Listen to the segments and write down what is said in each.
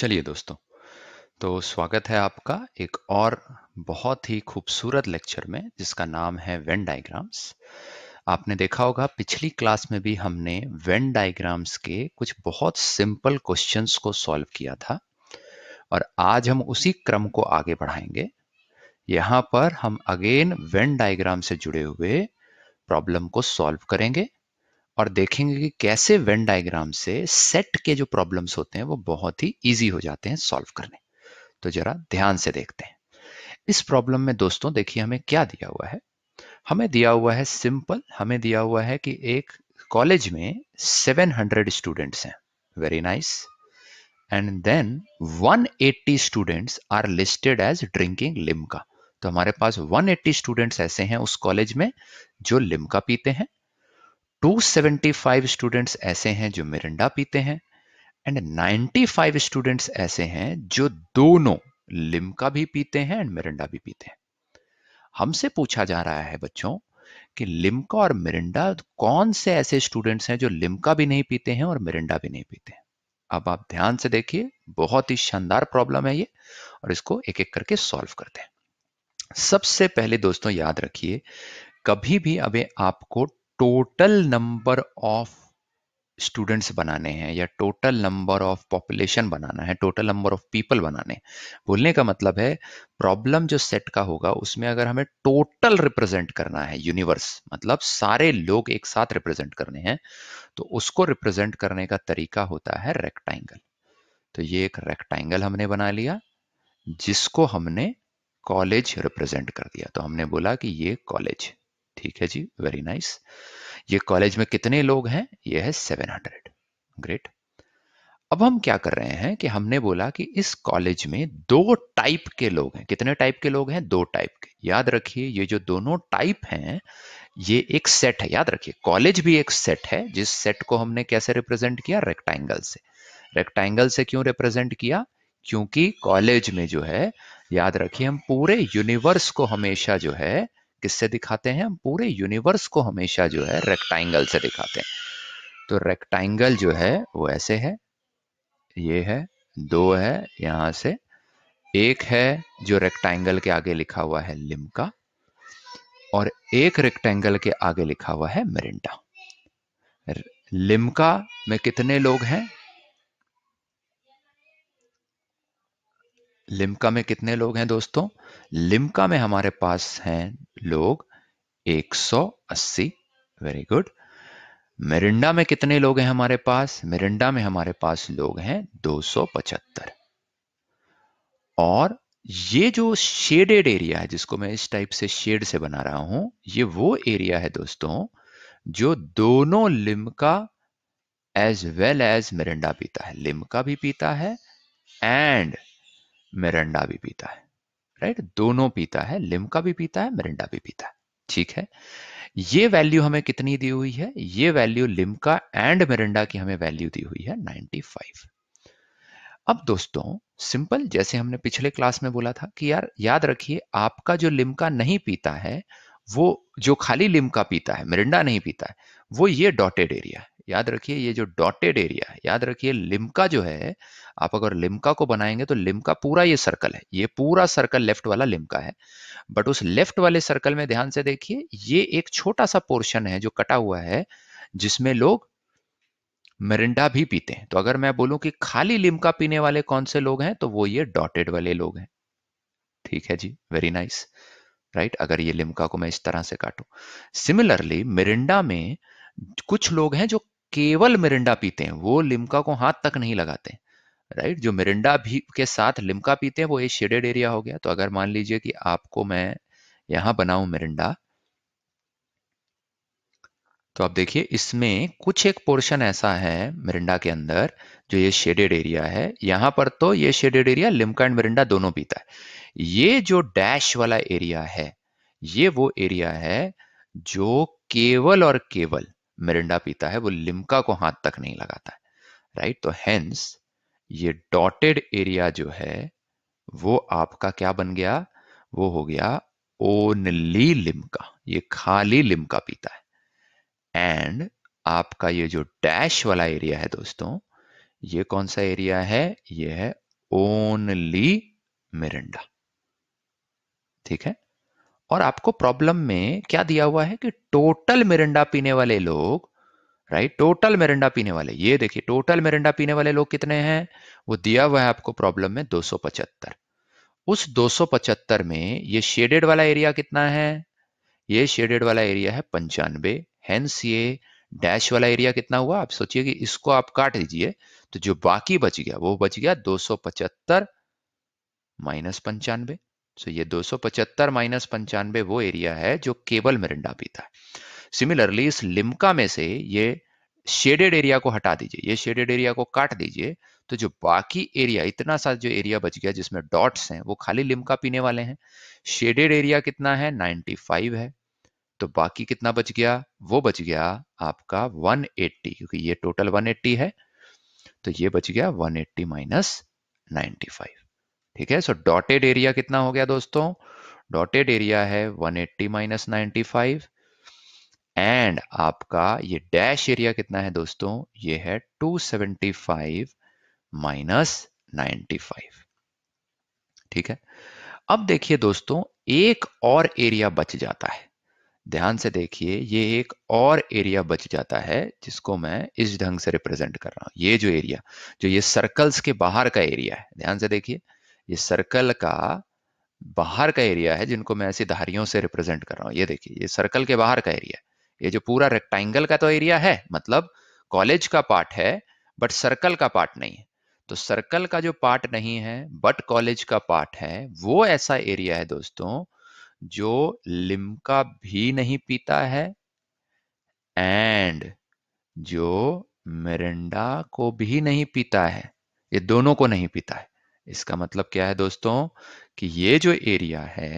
चलिए दोस्तों तो स्वागत है आपका एक और बहुत ही खूबसूरत लेक्चर में जिसका नाम है वेन डायग्राम्स आपने देखा होगा पिछली क्लास में भी हमने वेन डायग्राम्स के कुछ बहुत सिंपल क्वेश्चंस को सॉल्व किया था और आज हम उसी क्रम को आगे बढ़ाएंगे यहां पर हम अगेन वेन डायग्राम से जुड़े हुए प्रॉब्लम को सॉल्व करेंगे और देखेंगे कि कैसे वेन डायग्राम से सेट के जो प्रॉब्लम्स होते हैं वो बहुत ही ईजी हो जाते हैं सॉल्व करने तो जरा ध्यान से देखते हैं इस प्रॉब्लम में दोस्तों देखिए हमें क्या दिया हुआ है हमें दिया हुआ है सिंपल हमें दिया हुआ है कि एक कॉलेज में 700 स्टूडेंट्स हैं very nice and then 180 students are listed as drinking Limca तो हमारे पास 180 स्टूडेंट्स ऐसे हैं उस कॉलेज में जो लिमका पीते हैं 275 स्टूडेंट्स ऐसे हैं जो मिरिंडा पीते हैं एंड 95 स्टूडेंट्स ऐसे हैं जो दोनों लिमका भी पीते हैं एंड मिरिंडा भी पीते हैं हमसे पूछा जा रहा है बच्चों कि लिमका और मिरिंडा कौन से ऐसे स्टूडेंट्स हैं जो लिमका भी नहीं पीते हैं और मिरिंडा भी नहीं पीते हैं अब आप ध्यान से देखिए बहुत ही शानदार प्रॉब्लम है ये और इसको एक एक करके सॉल्व करते हैं सबसे पहले दोस्तों याद रखिए कभी भी अभी आपको टोटल नंबर ऑफ स्टूडेंट्स बनाने हैं या टोटल नंबर ऑफ पॉपुलेशन बनाना है टोटल नंबर ऑफ पीपल बनाने बोलने का मतलब है प्रॉब्लम जो सेट का होगा उसमें अगर हमें टोटल रिप्रेजेंट करना है यूनिवर्स मतलब सारे लोग एक साथ रिप्रेजेंट करने हैं तो उसको रिप्रेजेंट करने का तरीका होता है रेक्टाइंगल तो ये एक रेक्टाइंगल हमने बना लिया जिसको हमने कॉलेज रिप्रेजेंट कर दिया तो हमने बोला कि ये कॉलेज ठीक है जी वेरी नाइस ये कॉलेज में कितने लोग हैं ये है सेवन हंड्रेड ग्रेट अब हम क्या कर रहे हैं कि हमने बोला कि इस कॉलेज में दो टाइप के लोग हैं कितने टाइप के लोग हैं दो टाइप के याद रखिए ये जो दोनों टाइप हैं ये एक सेट है याद रखिए कॉलेज भी एक सेट है जिस सेट को हमने कैसे रिप्रेजेंट किया रेक्टेंगल से रेक्टेंगल से क्यों रिप्रेजेंट किया क्योंकि कॉलेज में जो है याद रखिए हम पूरे यूनिवर्स को हमेशा जो है किससे दिखाते हैं हम पूरे यूनिवर्स को हमेशा जो है रेक्टाइंगल से दिखाते हैं तो रेक्टाइंगल जो है वो ऐसे है ये है दो है यहां से एक है जो रेक्टाइंगल के आगे लिखा हुआ है लिमका और एक रेक्टेंगल के आगे लिखा हुआ है मिरिंडा लिमका में कितने लोग हैं लिम्का में कितने लोग हैं दोस्तों लिम्का में हमारे पास हैं लोग 180 वेरी गुड मिरिंडा में कितने लोग हैं हमारे पास मिरिंडा में हमारे पास लोग हैं 275 और ये जो शेडेड एरिया है जिसको मैं इस टाइप से शेड से बना रहा हूं ये वो एरिया है दोस्तों जो दोनों Limca as well as Mirinda पीता है लिम्का भी पीता है एंड मिरंडा भी पीता है राइट दोनों पीता है लिमका भी पीता है मिरिंडा भी पीता है ठीक है ये वैल्यू हमें कितनी दी हुई है ये वैल्यू लिमका एंड मिरिंडा की हमें वैल्यू दी हुई है 95 अब दोस्तों सिंपल जैसे हमने पिछले क्लास में बोला था कि यार याद रखिए आपका जो लिमका नहीं पीता है वो जो खाली लिमका पीता है मिरिंडा नहीं पीता है वो ये डॉटेड एरिया है याद रखिए ये जो डॉटेड एरिया है याद रखिए लिमका जो है आप अगर लिमका को बनाएंगे तो लिमका पूरा ये सर्कल है ये पूरा सर्कल लेफ्ट वाला लिमका है बट उस लेफ्ट वाले सर्कल में ध्यान से देखिए ये एक छोटा सा पोर्शन है जो कटा हुआ है जिसमें लोग मिरिंडा भी पीते हैं तो अगर मैं बोलूं कि खाली लिमका पीने वाले कौन से लोग हैं तो वो ये डॉटेड वाले लोग हैं ठीक है जी वेरी नाइस राइट अगर ये लिमका को मैं इस तरह से काटू सिमिलरली मिरिंडा में कुछ लोग हैं जो केवल मिरिंडा पीते हैं वो लिमका को हाथ तक नहीं लगाते राइट जो मिरिंडा भी के साथ लिमका पीते हैं वो ये शेडेड एरिया हो गया तो अगर मान लीजिए कि आपको मैं यहां बनाऊं मिरिंडा तो आप देखिए इसमें कुछ एक पोर्शन ऐसा है मिरिंडा के अंदर जो ये शेडेड एरिया है यहां पर तो ये shaded area Limca and Mirinda दोनों पीता है ये जो डैश वाला एरिया है ये वो एरिया है जो केवल और केवल मिरिंडा पीता है वो लिमका को हाथ तक नहीं लगाता है राइट तो हेंस ये डॉटेड एरिया जो है वो आपका क्या बन गया वो हो गया ओनली लिमका ये खाली लिमका पीता है एंड आपका ये जो डैश वाला एरिया है दोस्तों ये कौन सा एरिया है ये है ओनली मिरिंडा ठीक है और आपको प्रॉब्लम में क्या दिया हुआ है कि टोटल मिरिंडा पीने वाले लोग राइट टोटल मिरिंडा पीने वाले ये देखिए टोटल मिरिंडा पीने वाले लोग कितने हैं वो दिया हुआ है आपको प्रॉब्लम में दो उस दो में ये शेडेड वाला एरिया कितना है ये शेडेड वाला एरिया है पंचानवे हेंस ये डैश वाला एरिया कितना हुआ आप सोचिए कि इसको आप काट दीजिए तो जो बाकी बच गया वो बच गया दो पचहत्तर माइनस पंचानवे सो so, ये 275 माइनस पंचानवे वो एरिया है जो केवल मिरिंडा पीता है सिमिलरली इस लिमका में से ये शेडेड एरिया को हटा दीजिए ये शेडेड एरिया को काट दीजिए तो जो बाकी एरिया इतना सा जो एरिया बच गया जिसमें डॉट्स हैं वो खाली लिमका पीने वाले हैं शेडेड एरिया कितना है 95 है तो बाकी कितना बच गया वो बच गया आपका 180 क्योंकि ये टोटल 180 है तो ये बच गया 180 एट्टी माइनस नाइन्टी फाइव ठीक है सो डॉटेड एरिया कितना हो गया दोस्तों डॉटेड एरिया है 180 एट्टी माइनस नाइन्टी एंड आपका ये डैश एरिया कितना है दोस्तों ये है 275 सेवेंटी फाइव माइनस ठीक है अब देखिए दोस्तों एक और एरिया बच जाता है ध्यान से देखिए ये एक और एरिया बच जाता है जिसको मैं इस ढंग से रिप्रेजेंट कर रहा हूं ये जो एरिया जो ये सर्कल्स के बाहर का एरिया है ध्यान से देखिए ये सर्कल का बाहर का एरिया है जिनको मैं ऐसी धारियों से रिप्रेजेंट कर रहा हूँ ये देखिए ये सर्कल के बाहर का एरिया ये जो पूरा रेक्टेंगल का तो एरिया है मतलब कॉलेज का पार्ट है बट सर्कल का पार्ट नहीं है तो सर्कल का जो पार्ट नहीं है बट कॉलेज का पार्ट है वो ऐसा एरिया है दोस्तों जो लिमका भी नहीं पीता है एंड जो मिरिंडा को भी नहीं पीता है ये दोनों को नहीं पीता है इसका मतलब क्या है दोस्तों कि ये जो एरिया है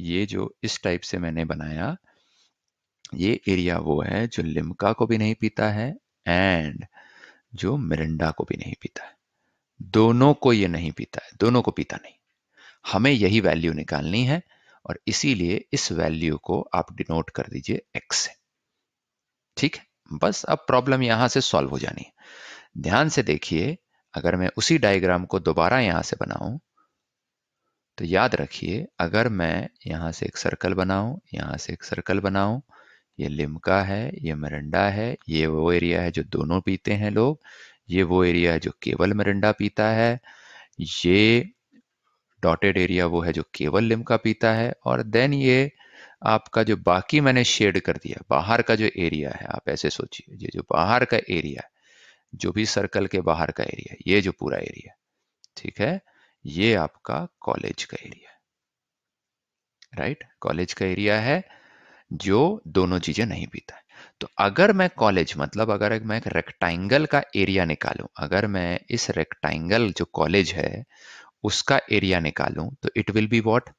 ये जो इस टाइप से मैंने बनाया ये एरिया वो है जो लिमका को भी नहीं पीता है एंड जो मिरिंडा को भी नहीं पीता है दोनों को ये नहीं पीता है दोनों को पीता नहीं हमें यही वैल्यू निकालनी है और इसीलिए इस वैल्यू को आप डिनोट कर दीजिए एक्स से ठीक है बस अब प्रॉब्लम यहां से सॉल्व हो जानी है ध्यान से देखिए अगर मैं उसी डायग्राम को दोबारा यहाँ से बनाऊं तो याद रखिए अगर मैं यहाँ से एक सर्कल बनाऊं यहां से एक सर्कल बनाऊं ये लिमका है ये मरिंडा है ये वो एरिया है जो दोनों पीते हैं लोग ये वो एरिया है जो केवल मरिंडा पीता है ये डॉटेड एरिया वो है जो केवल लिमका पीता है और देन ये आपका जो बाकी मैंने शेड कर दिया बाहर का जो एरिया है आप ऐसे सोचिए ये जो बाहर का एरिया है जो भी सर्कल के बाहर का एरिया ये जो पूरा एरिया ठीक है ये आपका कॉलेज का एरिया राइट कॉलेज का एरिया है जो दोनों चीजें नहीं पीता है तो अगर मैं कॉलेज मतलब अगर मैं एक रेक्टाइंगल का एरिया निकालूं अगर मैं इस रेक्टाइंगल जो कॉलेज है उसका एरिया निकालूं तो it will be what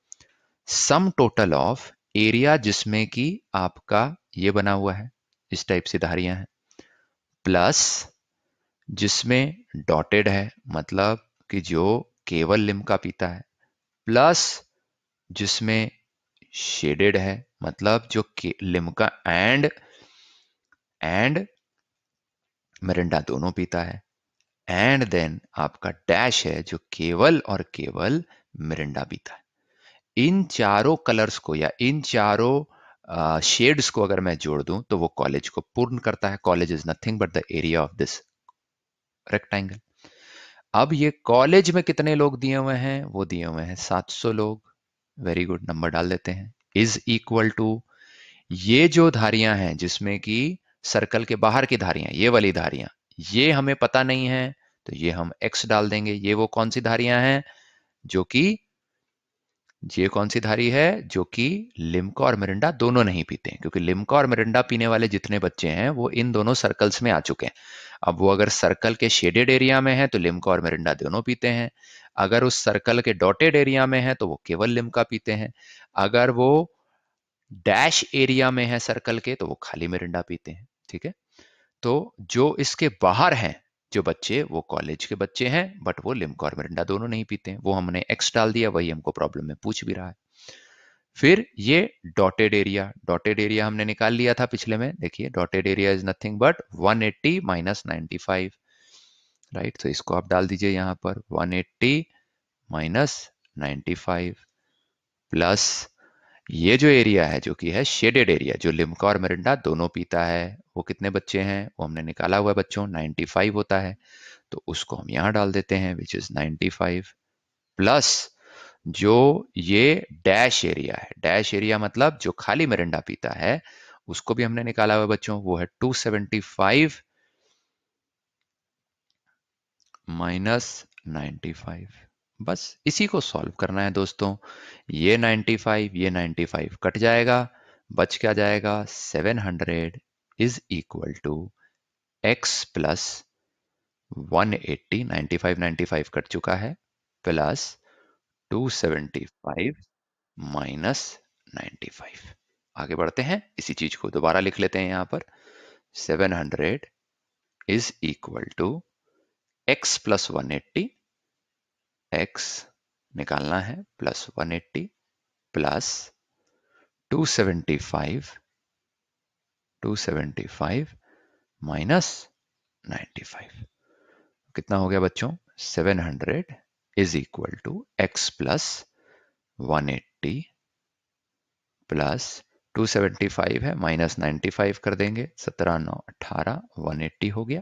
sum total of area जिसमें कि आपका ये बना हुआ है इस टाइप से धारियां हैं प्लस जिसमें डॉटेड है मतलब कि जो केवल लिम का पीता है प्लस जिसमें शेडेड है मतलब जो लिम का एंड एंड मिरिंडा दोनों पीता है एंड देन आपका डैश है जो केवल और केवल मिरिंडा पीता है इन चारों कलर्स को या इन चारों शेड्स को अगर मैं जोड़ दूं तो वो कॉलेज को पूर्ण करता है college is nothing but the area of this rectangle अब ये कॉलेज में कितने लोग दिए हुए हैं वो दिए हुए हैं 700 लोग वेरी गुड नंबर डाल देते हैं इज इक्वल टू ये जो धारियां हैं जिसमें कि सर्कल के बाहर की धारियां ये वाली धारियां ये हमें पता नहीं है तो ये हम x डाल देंगे ये वो कौन सी धारियां हैं जो कि ये कौन सी धारी है जो कि लिमका और मिरिंडा दोनों नहीं पीते हैं क्योंकि लिम्का और मिरिंडा पीने वाले जितने बच्चे हैं वो इन दोनों सर्कल्स में आ चुके हैं अब वो अगर सर्कल के शेडेड एरिया में है तो लिम्का और मिरिंडा दोनों पीते हैं अगर उस सर्कल के डॉटेड एरिया में है तो वो केवल लिम्का पीते हैं अगर वो डैश एरिया में है सर्कल के तो वो खाली मिरिंडा पीते हैं ठीक है तो जो इसके बाहर हैं जो बच्चे वो कॉलेज के बच्चे हैं बट वो लिमका और मिरिंडा दोनों नहीं पीते हैं वो हमने एक्स डाल दिया वही हमको प्रॉब्लम में पूछ भी रहा है फिर ये डॉटेड एरिया डॉटेड एरिया हमने निकाल लिया था पिछले में देखिए dotted area is nothing but 180 eighty minus ninety five right तो इसको आप डाल दीजिए यहाँ पर 180 एट्टी माइनस प्लस ये जो एरिया है जो कि है शेडेड एरिया जो लिमका और मरिंडा दोनों पीता है वो कितने बच्चे हैं वो हमने निकाला हुआ है बच्चों 95 होता है तो उसको हम यहाँ डाल देते हैं विच इज 95 प्लस जो ये डैश एरिया है डैश एरिया मतलब जो खाली मरिंडा पीता है उसको भी हमने निकाला हुआ बच्चों वो है 275 माइनस फाइव बस इसी को सॉल्व करना है दोस्तों ये 95 ये 95 कट जाएगा बच क्या जाएगा 700 hundred is equal to x plus five ninety five cut चुका है प्लस 275 माइनस 95 आगे बढ़ते हैं इसी चीज को दोबारा लिख लेते हैं यहां पर 700 hundred is equal to x plus one eighty x निकालना है plus one eighty plus two seventy five five two seventy minus ninety five कितना हो गया बच्चों seven hundred is equal to x plus 180 plus 275 है माइनस 95 कर देंगे 17 नौ 18 180 हो गया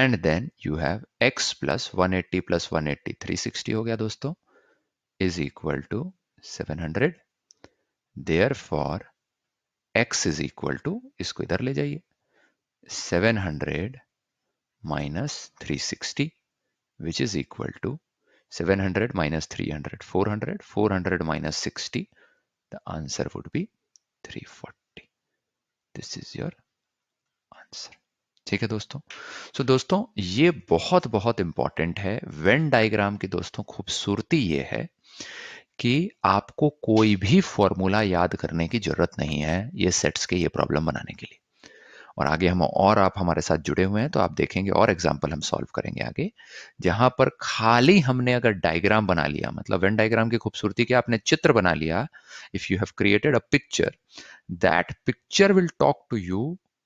and then you have x plus 180 plus 180 360 हो गया दोस्तों is equal to 700 therefore x is equal to इसको इधर ले जाइए 700 minus 360 which is equal to 700 minus 300, 400, 400 minus 60. The answer would be 340. This is your answer ठीक है दोस्तों सो so, दोस्तों ये बहुत बहुत इंपॉर्टेंट है वेन डायग्राम की दोस्तों खूबसूरती ये है कि आपको कोई भी फॉर्मूला याद करने की जरूरत नहीं है ये सेट्स के ये प्रॉब्लम बनाने के लिए और आगे हम और आप हमारे साथ जुड़े हुए हैं तो आप देखेंगे और एग्जाम्पल हम सॉल्व करेंगे आगे जहां पर खाली हमने अगर डायग्राम बना लिया मतलब वेन डायग्राम की खूबसूरती के आपने चित्र बना लिया if you have created a picture that picture will talk to you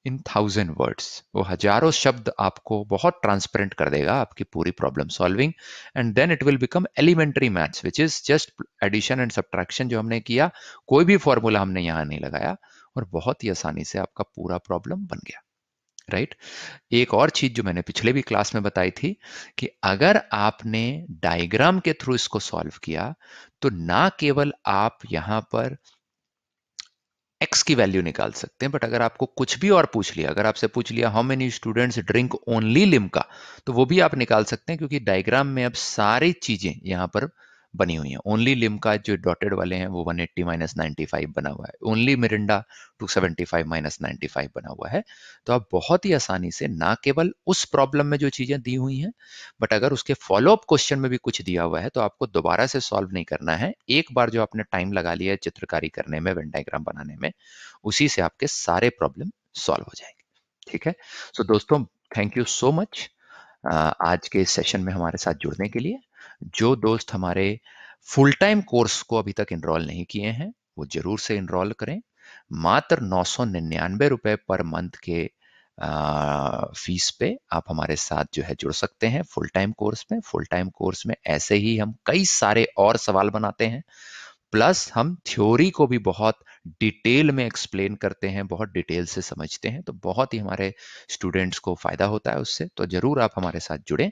in thousand words वो हजारों शब्द आपको बहुत ट्रांसपेरेंट कर देगा आपकी पूरी problem solving and then it will become elementary maths which is just addition and subtraction जो हमने किया कोई भी फॉर्मूला हमने यहाँ नहीं लगाया और बहुत ही आसानी से आपका पूरा प्रॉब्लम बन गया राइट एक और चीज जो मैंने पिछले भी क्लास में बताई थी कि अगर आपने डायग्राम के थ्रू इसको सॉल्व किया तो ना केवल आप यहां पर एक्स की वैल्यू निकाल सकते हैं बट अगर आपको कुछ भी और पूछ लिया अगर आपसे पूछ लिया how many students drink only Limca तो वो भी आप निकाल सकते हैं क्योंकि डायग्राम में अब सारी चीजें यहां पर बनी हुई है ओनली लिम का जो डॉटेड वाले हैं वो 180 एट्टी माइनस नाइन्टी बना हुआ है only Mirinda 275 seventy five minus ninety बना हुआ है तो आप बहुत ही आसानी से ना केवल उस प्रॉब्लम में जो चीज़ें दी हुई हैं बट अगर उसके फॉलोअप क्वेश्चन में भी कुछ दिया हुआ है तो आपको दोबारा से सॉल्व नहीं करना है एक बार जो आपने टाइम लगा लिया है चित्रकारी करने में वेंडाइग्राम बनाने में उसी से आपके सारे प्रॉब्लम सॉल्व हो जाएंगे ठीक है सो so, दोस्तों थैंक यू सो मच आज के सेशन में हमारे साथ जुड़ने के लिए जो दोस्त हमारे फुल टाइम कोर्स को अभी तक इनरोल नहीं किए हैं वो जरूर से इनरोल करें मात्र नौ सौ निन्यानवे रुपए पर मंथ के फीस पे आप हमारे साथ जो है जुड़ सकते हैं फुल टाइम कोर्स में फुल टाइम कोर्स में ऐसे ही हम कई सारे और सवाल बनाते हैं प्लस हम थ्योरी को भी बहुत डिटेल में एक्सप्लेन करते हैं बहुत डिटेल से समझते हैं तो बहुत ही हमारे स्टूडेंट्स को फायदा होता है उससे तो जरूर आप हमारे साथ जुड़ें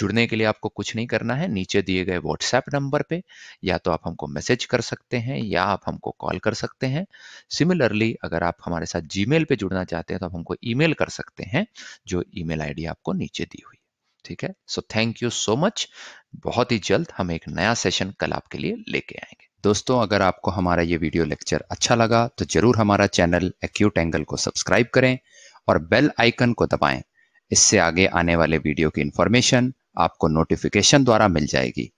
जुड़ने के लिए आपको कुछ नहीं करना है नीचे दिए गए व्हाट्सएप नंबर पे या तो आप हमको मैसेज कर सकते हैं या आप हमको कॉल कर सकते हैं सिमिलरली अगर आप हमारे साथ जी पे जुड़ना चाहते हैं तो आप हमको ई कर सकते हैं जो ई मेल आपको नीचे दी हुई ठीक है so thank you so much बहुत ही जल्द हम एक नया सेशन कल आपके लिए लेके आएंगे दोस्तों अगर आपको हमारा ये वीडियो लेक्चर अच्छा लगा तो ज़रूर हमारा चैनल एक्यूट एंगल को सब्सक्राइब करें और बेल आइकन को दबाएं इससे आगे आने वाले वीडियो की इन्फॉर्मेशन आपको नोटिफिकेशन द्वारा मिल जाएगी